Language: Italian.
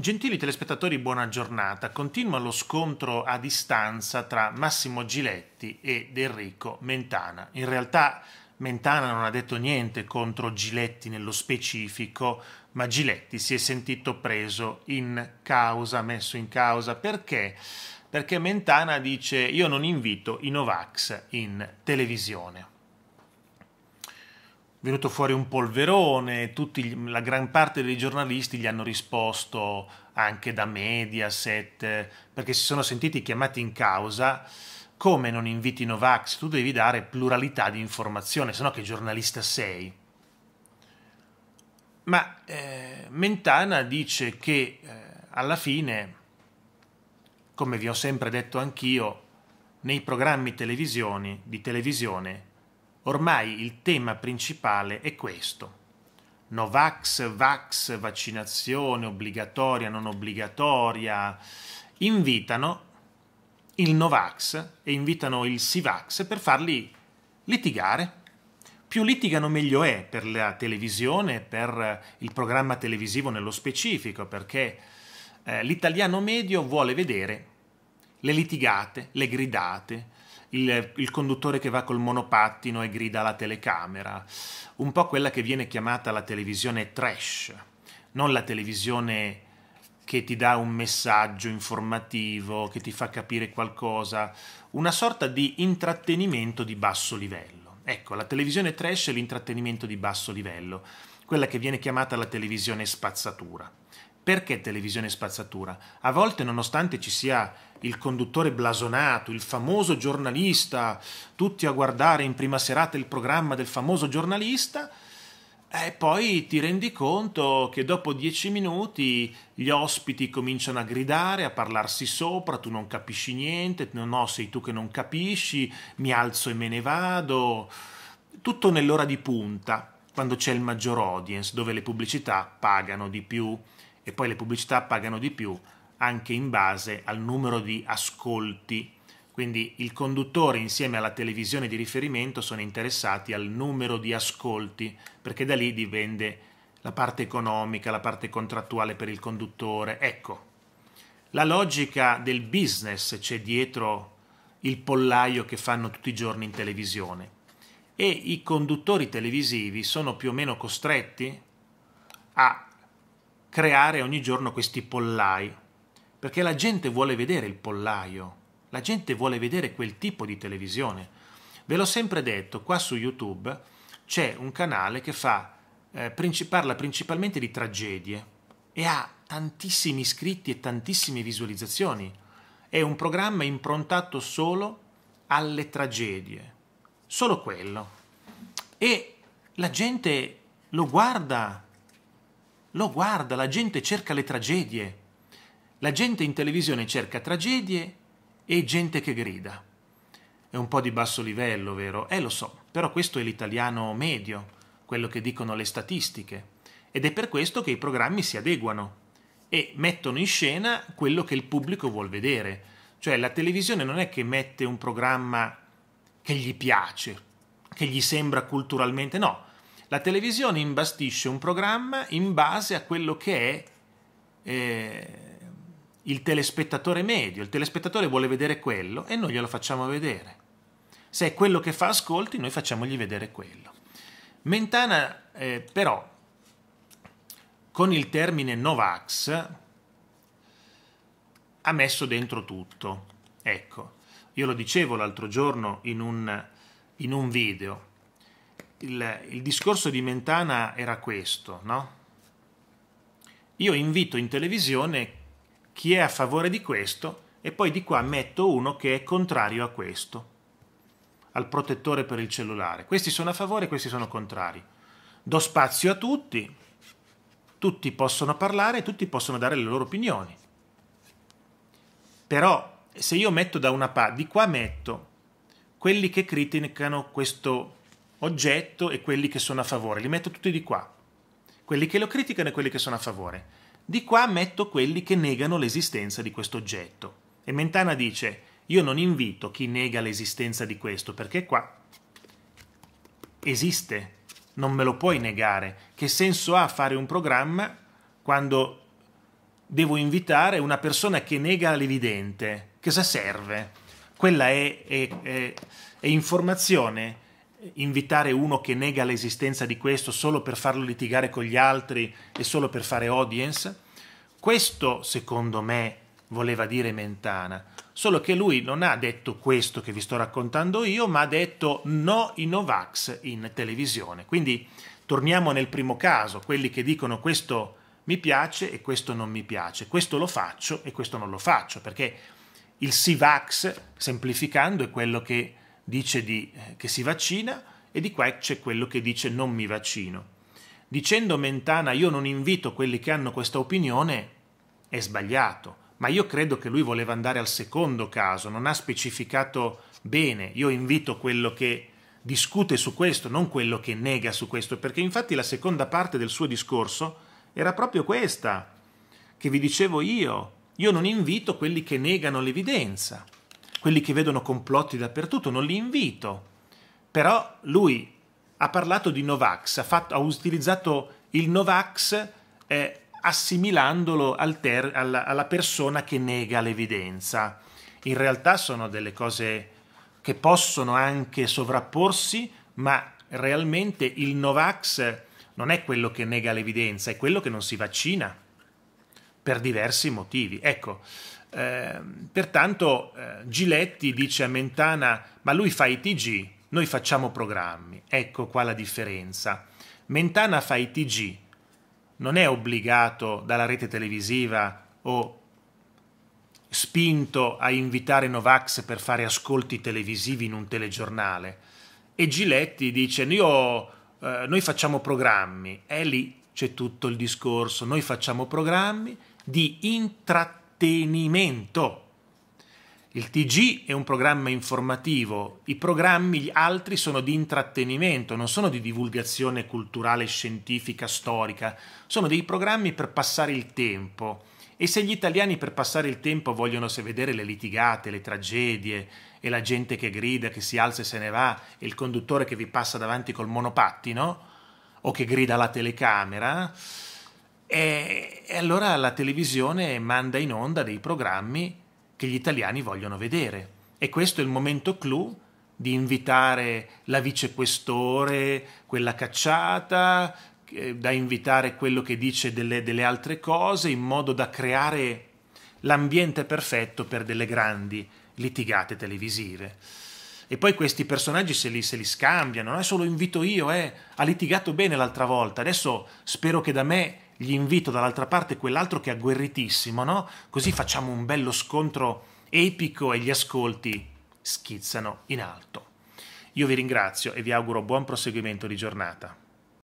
Gentili telespettatori, buona giornata. Continua lo scontro a distanza tra Massimo Giletti ed Enrico Mentana. In realtà Mentana non ha detto niente contro Giletti nello specifico, ma Giletti si è sentito preso in causa, messo in causa. Perché? Perché Mentana dice io non invito i Novax in televisione venuto fuori un polverone, tutti, la gran parte dei giornalisti gli hanno risposto anche da Mediaset, perché si sono sentiti chiamati in causa. Come non inviti Novax? Tu devi dare pluralità di informazione, se no che giornalista sei? Ma eh, Mentana dice che eh, alla fine, come vi ho sempre detto anch'io, nei programmi televisioni, di televisione Ormai il tema principale è questo. Novax, Vax, vaccinazione obbligatoria, non obbligatoria, invitano il Novax e invitano il Sivax per farli litigare. Più litigano meglio è per la televisione, per il programma televisivo nello specifico, perché eh, l'italiano medio vuole vedere le litigate, le gridate, il, il conduttore che va col monopattino e grida alla telecamera, un po' quella che viene chiamata la televisione trash, non la televisione che ti dà un messaggio informativo, che ti fa capire qualcosa, una sorta di intrattenimento di basso livello. Ecco, la televisione trash è l'intrattenimento di basso livello, quella che viene chiamata la televisione spazzatura. Perché televisione spazzatura? A volte, nonostante ci sia il conduttore blasonato, il famoso giornalista, tutti a guardare in prima serata il programma del famoso giornalista, e poi ti rendi conto che dopo dieci minuti gli ospiti cominciano a gridare, a parlarsi sopra, tu non capisci niente, no, no, sei tu che non capisci, mi alzo e me ne vado. Tutto nell'ora di punta, quando c'è il maggior audience, dove le pubblicità pagano di più e poi le pubblicità pagano di più anche in base al numero di ascolti. Quindi il conduttore insieme alla televisione di riferimento sono interessati al numero di ascolti perché da lì dipende la parte economica, la parte contrattuale per il conduttore. Ecco, la logica del business c'è dietro il pollaio che fanno tutti i giorni in televisione e i conduttori televisivi sono più o meno costretti a creare ogni giorno questi pollai, perché la gente vuole vedere il pollaio, la gente vuole vedere quel tipo di televisione. Ve l'ho sempre detto, qua su YouTube c'è un canale che fa, eh, princip- parla principalmente di tragedie e ha tantissimi iscritti e tantissime visualizzazioni. È un programma improntato solo alle tragedie, solo quello. E la gente lo guarda lo guarda, la gente cerca le tragedie. La gente in televisione cerca tragedie e gente che grida. È un po' di basso livello, vero? Eh lo so, però questo è l'italiano medio, quello che dicono le statistiche. Ed è per questo che i programmi si adeguano e mettono in scena quello che il pubblico vuol vedere. Cioè la televisione non è che mette un programma che gli piace, che gli sembra culturalmente, no, la televisione imbastisce un programma in base a quello che è eh, il telespettatore medio. Il telespettatore vuole vedere quello e noi glielo facciamo vedere. Se è quello che fa ascolti, noi facciamogli vedere quello. Mentana, eh, però, con il termine Novax, ha messo dentro tutto. Ecco, io lo dicevo l'altro giorno in un, in un video il, il discorso di Mentana era questo, no? Io invito in televisione chi è a favore di questo e poi di qua metto uno che è contrario a questo, al protettore per il cellulare. Questi sono a favore, e questi sono contrari. Do spazio a tutti, tutti possono parlare, tutti possono dare le loro opinioni. Però se io metto da una parte, di qua metto quelli che criticano questo oggetto e quelli che sono a favore. Li metto tutti di qua. Quelli che lo criticano e quelli che sono a favore. Di qua metto quelli che negano l'esistenza di questo oggetto. E Mentana dice, io non invito chi nega l'esistenza di questo, perché qua esiste, non me lo puoi negare. Che senso ha fare un programma quando devo invitare una persona che nega l'evidente? Cosa serve? Quella è, è, è, è informazione invitare uno che nega l'esistenza di questo solo per farlo litigare con gli altri e solo per fare audience. Questo, secondo me, voleva dire Mentana, solo che lui non ha detto questo che vi sto raccontando io, ma ha detto no i Novax in televisione. Quindi torniamo nel primo caso, quelli che dicono questo mi piace e questo non mi piace, questo lo faccio e questo non lo faccio, perché il Sivax, semplificando, è quello che dice di, eh, che si vaccina e di qua c'è quello che dice non mi vaccino. Dicendo Mentana io non invito quelli che hanno questa opinione è sbagliato, ma io credo che lui voleva andare al secondo caso, non ha specificato bene, io invito quello che discute su questo, non quello che nega su questo, perché infatti la seconda parte del suo discorso era proprio questa, che vi dicevo io, io non invito quelli che negano l'evidenza, quelli che vedono complotti dappertutto, non li invito. Però lui ha parlato di Novax, ha, fatto, ha utilizzato il Novax eh, assimilandolo al ter, alla, alla persona che nega l'evidenza. In realtà sono delle cose che possono anche sovrapporsi, ma realmente il Novax non è quello che nega l'evidenza, è quello che non si vaccina per diversi motivi. Ecco, eh, pertanto eh, Giletti dice a Mentana, ma lui fa i TG, noi facciamo programmi. Ecco qua la differenza. Mentana fa i TG, non è obbligato dalla rete televisiva o spinto a invitare Novax per fare ascolti televisivi in un telegiornale. E Giletti dice, io, eh, noi facciamo programmi. E lì c'è tutto il discorso, noi facciamo programmi di intrattenimento intrattenimento. Il TG è un programma informativo, i programmi gli altri sono di intrattenimento, non sono di divulgazione culturale, scientifica, storica, sono dei programmi per passare il tempo. E se gli italiani per passare il tempo vogliono se vedere le litigate, le tragedie e la gente che grida, che si alza e se ne va e il conduttore che vi passa davanti col monopattino o che grida alla telecamera, e, e allora la televisione manda in onda dei programmi che gli italiani vogliono vedere. E questo è il momento clou di invitare la vicequestore, quella cacciata, eh, da invitare quello che dice delle, delle altre cose, in modo da creare l'ambiente perfetto per delle grandi litigate televisive. E poi questi personaggi se li, se li scambiano, adesso lo invito io, eh. ha litigato bene l'altra volta, adesso spero che da me gli invito dall'altra parte quell'altro che è agguerritissimo, no? Così facciamo un bello scontro epico e gli ascolti schizzano in alto. Io vi ringrazio e vi auguro buon proseguimento di giornata.